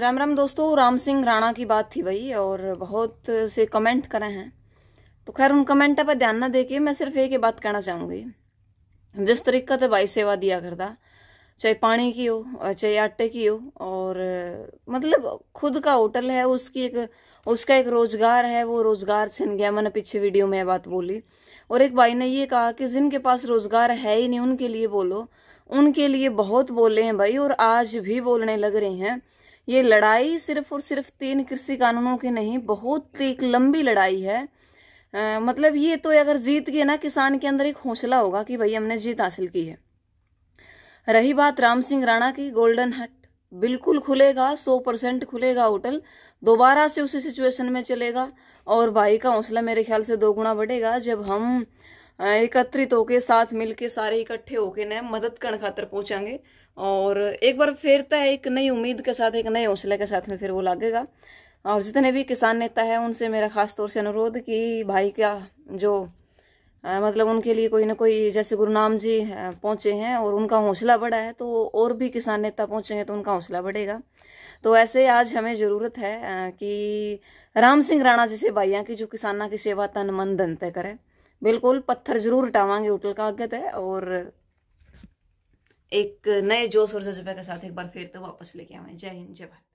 राम राम दोस्तों राम सिंह राणा की बात थी भाई और बहुत से कमेंट करे हैं तो खैर उन कमेंट पर ध्यान ना देके मैं सिर्फ एक ही बात कहना चाहूँगी जिस तरीका से भाई सेवा दिया करता चाहे पानी की हो चाहे आटे की हो और मतलब खुद का होटल है उसकी एक उसका एक रोजगार है वो रोजगार छिन गया मैंने पीछे वीडियो में बात बोली और एक भाई ने ये कहा कि जिनके पास रोजगार है ही नहीं उनके लिए बोलो उनके लिए बहुत बोले हैं भाई और आज भी बोलने लग रहे हैं ये लड़ाई सिर्फ और सिर्फ तीन कृषि कानूनों की नहीं बहुत एक लंबी लड़ाई है आ, मतलब ये तो अगर जीत गए ना किसान के अंदर एक हौसला होगा कि भाई हमने जीत हासिल की है रही बात राम सिंह राणा की गोल्डन हट बिल्कुल खुलेगा सौ परसेंट खुलेगा होटल दोबारा से उसी सिचुएशन में चलेगा और भाई का हौसला मेरे ख्याल से दो गुना बढ़ेगा जब हम एकत्रित होके साथ मिलके सारे इकट्ठे होके न मदद करने खातर पहुंचांगे और एक बार फिर तो एक नई उम्मीद के साथ एक नए हौसले के साथ में फिर वो लागेगा और जितने भी किसान नेता है उनसे मेरा खास तौर से अनुरोध कि भाई क्या जो आ, मतलब उनके लिए कोई ना कोई जैसे गुरु नाम जी पहुंचे हैं और उनका हौसला बढ़ा है तो और भी किसान नेता पहुंचेंगे तो उनका हौसला बढ़ेगा तो ऐसे आज हमें ज़रूरत है कि राम सिंह राणा जैसे भाइया की जो किसाना की सेवा तन मन धन तय करें बिल्कुल पत्थर जरूर हटावांगे होटल का आगत है और एक नए जोश और जज्बे के साथ एक बार फिर तो वापस लेके आवे जय हिंद जय भारत